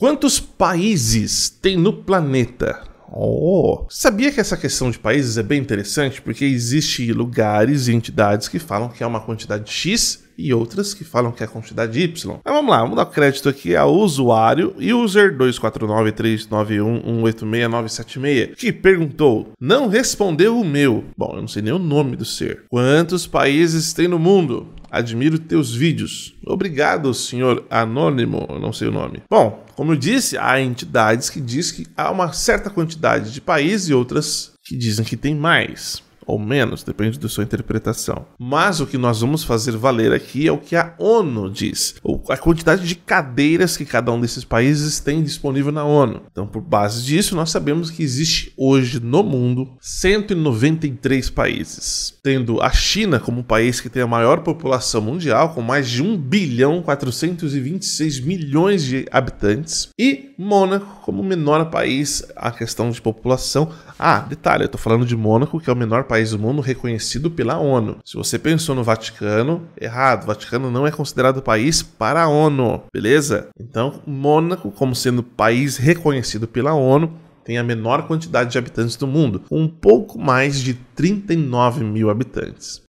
Quantos países tem no planeta? Oh, sabia que essa questão de países é bem interessante porque existe lugares e entidades que falam que é uma quantidade X e outras que falam que é a quantidade Y. Mas vamos lá, vamos dar crédito aqui ao usuário user 249391186976 que perguntou: "Não respondeu o meu". Bom, eu não sei nem o nome do ser. Quantos países tem no mundo? Admiro teus vídeos. Obrigado, senhor anônimo, não sei o nome. Bom, como eu disse, há entidades que diz que há uma certa quantidade de países e outras que dizem que tem mais ou menos, depende da sua interpretação. Mas o que nós vamos fazer valer aqui é o que a ONU diz, ou a quantidade de cadeiras que cada um desses países tem disponível na ONU. Então, por base disso, nós sabemos que existe hoje no mundo 193 países, tendo a China como o país que tem a maior população mundial, com mais de 1 bilhão 426 milhões de habitantes, e Mônaco como o menor país a questão de população. Ah, detalhe, eu tô falando de Mônaco, que é o menor país país do mundo reconhecido pela ONU. Se você pensou no Vaticano, errado. O Vaticano não é considerado país para a ONU, beleza? Então, Mônaco, como sendo país reconhecido pela ONU, tem a menor quantidade de habitantes do mundo, com um pouco mais de 39 mil habitantes.